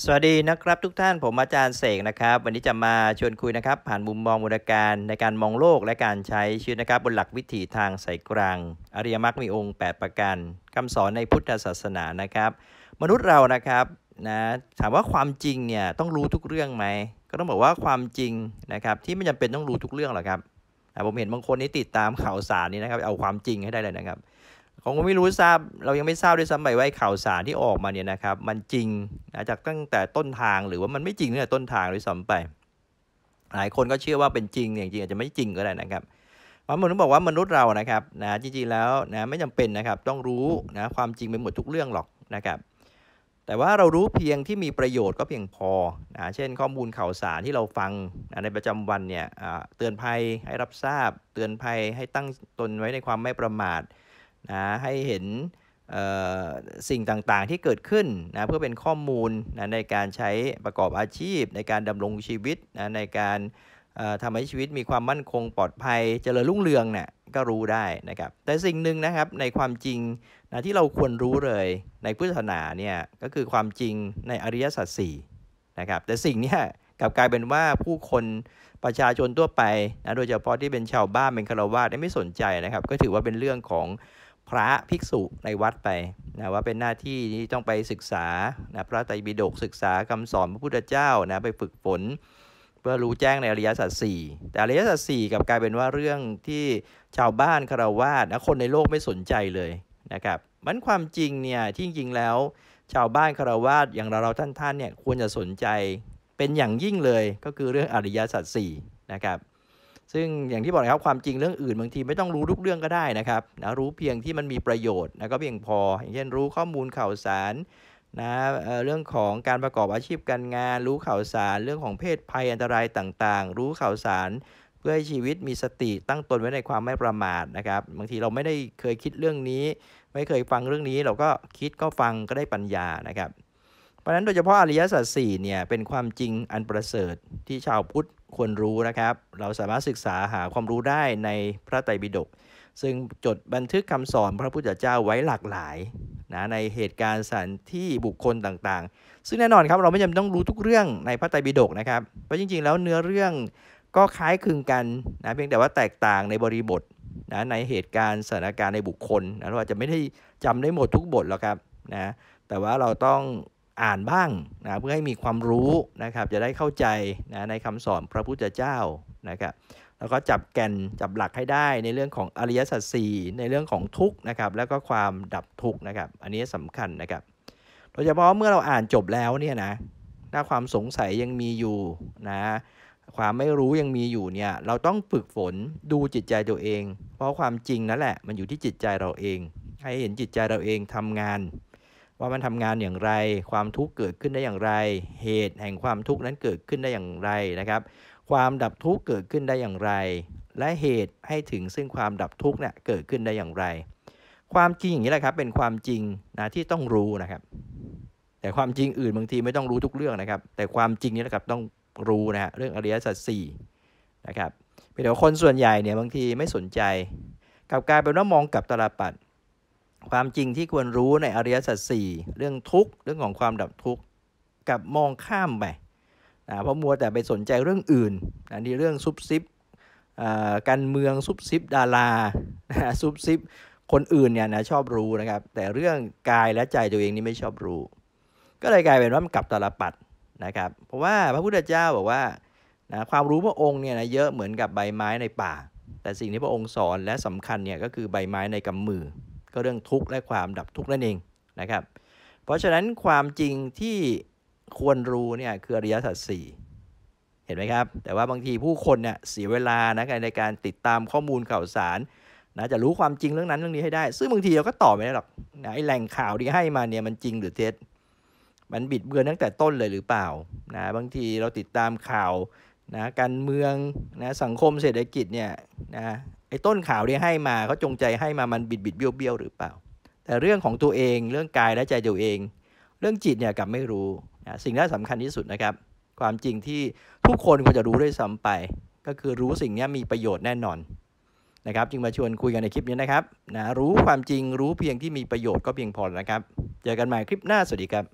สวัสดีนะครับ ทุกท่านผมอาจารย์เสกนะครับ วันนี้จะมาชวนคุยนะครับ ผ่านมุมมองมูลการในการมองโลกและการใช้ชีวิตนะครับบนหลักวิถีทางสายกลาง อริยมรรคมีองค์ 8 ประการคำสอนในพุทธศาสนานะครับ มนุษย์เรานะครับนะถามว่าความจริงเนี่ยต้องรู้ทุกเรื่องไหมก็ต้องบอกว่าความจริงนะครับที่ไม่จำเป็นต้องรู้ทุกเรื่องหรอกครับ ผมเห็นบางคนนี่ติดตามข่าวสารนี่นะครับเอาความจริงให้ได้เลยนะครับผมก็ไม่รู้ทราบเรายังไม่ทราบด้วยซ้ำไปว่าข่าวสารที่ออกมาเนี่ยนะครับ มันจริงนะ จากตั้งแต่ต้นทางหรือว่า มันไม่จริงตั้งแต่ต้นทางด้วยซ้ำไป หลายคนก็เชื่อว่าเป็นจริงอย่างจริงอาจจะไม่จริงก็ได้นะครับ เพราะมันต้องบอกว่ามนุษย์เรานะครับ นะ จริงๆแล้วนะ ไม่จำเป็นนะครับ ต้องรู้นะ ความจริงไปหมดทุกเรื่องหรอกนะครับ แต่ว่าเรารู้เพียงที่มีประโยชน์ก็เพียงพอนะเช่น ข้อมูลข่าวสารที่เราฟังนะในประจำวันเนี่ยเตือนภัยให้รับทราบ เตือนภัยให้ตั้งตนไว้ในความไม่ประมาทนะให้เห็นสิ่งต่างๆที่เกิดขึ้นนะเพื่อเป็นข้อมูลนะในการใช้ประกอบอาชีพ ในการดำรงชีวิตนะในการทำให้ชีวิตมีความมั่นคงปลอดภัย เจริญรุ่งเรืองเนะี่ยก็รู้ได้นะครับแต่สิ่งหนึ่งนะครับในความจริงนะที่เราควรรู้เลย ในพุทธศาสนาเนี่ยก็คือความจริงในอริยสัจสี่นะครับแต่สิ่งนี้กลับกลายเป็นว่าผู้คนประชาชนทั่วไปนะโดยเฉพาะที่เป็นชาวบ้านเป็นฆราวาสไม่สนใจนะครับ ก็ถือว่าเป็นเรื่องของพระภิกษุในวัดไปนะ ว่าเป็นหน้าที่ที่ต้องไปศึกษานะพระไตรปิฎกศึกษาคำสอนพระพุทธเจ้านะไปฝึกฝน เพื่อรู้แจ้งในอริยสัจสี่แต่อริยสัจสี่กับกลายเป็นว่าเรื่องที่ชาวบ้านคารวะนะคนในโลกไม่สนใจเลยนะครับ มันความจริงเนี่ย ที่จริงแล้ว ชาวบ้านคารวะอย่างเราเราท่านท่านเนี่ยควรจะสนใจเป็นอย่างยิ่งเลย ก็คือเรื่องอริยสัจสี่นะครับซึ่งอย่างที่บอกนะครับความจริงเรื่องอื่น บางทีไม่ต้องรู้ทุกเรื่องก็ได้นะครับนะรู้เพียงที่มันมีประโยชน์นะก็เพียงพออย่างเช่นรู้ข้อมูลข่าวสารนะเรื่องของการประกอบอาชีพการงาน รู้ข่าวสารเรื่องของเพศภัยอันตรายต่างๆ รู้ข่าวสารเพื่อให้ชีวิตมีสติตั้งตนไว้ในความไม่ประมาทนะครับบางทีเราไม่ได้เคยคิดเรื่องนี้ ไม่เคยฟังเรื่องนี้ เราก็คิดก็ฟังก็ได้ปัญญานะครับเพราะนั้นโดยเฉพาะอริยสัจสี่เนี่ยเป็นความจริงอันประเสริฐที่ชาวพุทธควรรู้นะครับ เราสามารถศึกษาหาความรู้ได้ในพระไตรปิฎก ซึ่งจดบันทึกคำสอนพระพุทธเจ้าไว้หลากหลายนะ ในเหตุการณ์สถานที่บุคคลต่างๆ ซึ่งแน่นอนครับเราไม่จำต้องรู้ทุกเรื่องในพระไตรปิฎกนะครับ เพราะจริงๆ แล้วเนื้อเรื่องก็คล้ายคลึงกันนะ เพียงแต่ว่าแตกต่างในบริบทนะ ในเหตุการณ์สถานการณ์ในบุคคลนะเราอาจจะไม่ได้จำได้หมดทุกบทหรอกครับนะ แต่ว่าเราต้องอ่านบ้างนะเพื่อให้มีความรู้นะครับจะได้เข้าใจนะในคำสอนพระพุทธเจ้านะครับแล้วก็จับแก่นจับหลักให้ได้ในเรื่องของอริยสัจสี่ในเรื่องของทุกข์นะครับแล้วก็ความดับทุกข์นะครับอันนี้สำคัญนะครับโดยเฉพาะเมื่อเราอ่านจบแล้วเนี่ยนะถ้าความสงสัยยังมีอยู่นะความไม่รู้ยังมีอยู่เนี่ยเราต้องฝึกฝนดูจิตใจตัวเอง เพราะความจริงนั่นแหละมันอยู่ที่จิตใจเราเอง ให้เห็นจิตใจเราเองทำงานว่ามันทำงานอย่างไร ความทุกข์เกิดขึ้นได้อย่างไร เหตุแห่งความทุกข์นั้นเกิดขึ้นได้อย่างไรนะครับ ความดับทุกข์เกิดขึ้นได้อย่างไร และเหตุให้ถึงซึ่งความดับทุกข์เนี่ยเกิดขึ้นได้อย่างไร ความจริงอย่างนี้แหละครับ เป็นความจริงนะที่ต้องรู้นะครับ แต่ความจริงอื่นบางทีไม่ต้องรู้ทุกเรื่องนะครับ แต่ความจริงนี้ละครับต้องรู้นะฮะเรื่องอริยสัจสี่นะครับเพียงแคนส่วนใหญ่เนี่ยบางทีไม่สนใจกลับกลายเป็นว่ามองกับตาลปัดความจริงที่ควรรู้ในอริยสัจสี่เรื่องทุกข์เรื่องของความดับทุกข์กับมองข้ามไปนะเพราะมัวแต่ไปสนใจเรื่องอื่นนะนี่เรื่องซุบซิบการเมืองซุบซิบดาราซุบซิบคนอื่นเนี่ยนะชอบรู้นะครับแต่เรื่องกายและใจตัวเองนี่ไม่ชอบรู้ ก็เลยกลายเป็นว่ามันกลับตาลปัดนะครับเพราะว่าพระพุทธเจ้าบอกว่านะความรู้พระองค์เนี่ยนะเยอะเหมือนกับใบไม้ในป่า แต่สิ่งที่พระองค์สอนและสำคัญเนี่ยก็คือใบไม้ในกำมือก็เรื่องทุกข์และความดับทุกข์นั่นเองนะครับ เพราะฉะนั้นความจริงที่ควรรู้เนี่ยคืออริยสัจสี่เห็นไหมครับ แต่ว่าบางทีผู้คนเนี่ยเสียเวลานะในการติดตามข้อมูลข่าวสารนะจะรู้ความจริงเรื่องนั้นเรื่องนี้ให้ได้ ซึ่งบางทีเราก็ตอบไม่ได้หรอกนะไอ้แหล่งข่าวที่ให้มาเนี่ยมันจริงหรือเท็จมันบิดเบือนตั้งแต่ต้นเลยหรือเปล่านะบางทีเราติดตามข่าวนะการเมืองนะสังคมเศรษฐกิจเนี่ยนะไอ้ต้นข่าวที่ให้มาเขาจงใจให้มามันบิดบิดเบี้ยวเบี้ยวหรือเปล่า แต่เรื่องของตัวเองเรื่องกายและใจตัวเอง เรื่องจิตเนี่ยกับไม่รู้นะสิ่งที่สำคัญที่สุดนะครับ ความจริงที่ทุกคนควรจะรู้ด้วยซ้าไป ก็คือรู้สิ่งนี้มีประโยชน์แน่นอนนะครับ จึงมาชวนคุยกันในคลิปนี้นะครับนะรู้ความจริงรู้เพียงที่มีประโยชน์ก็เพียงพอนะครับเจอกันใหม่คลิปหน้าสวัสดีครับ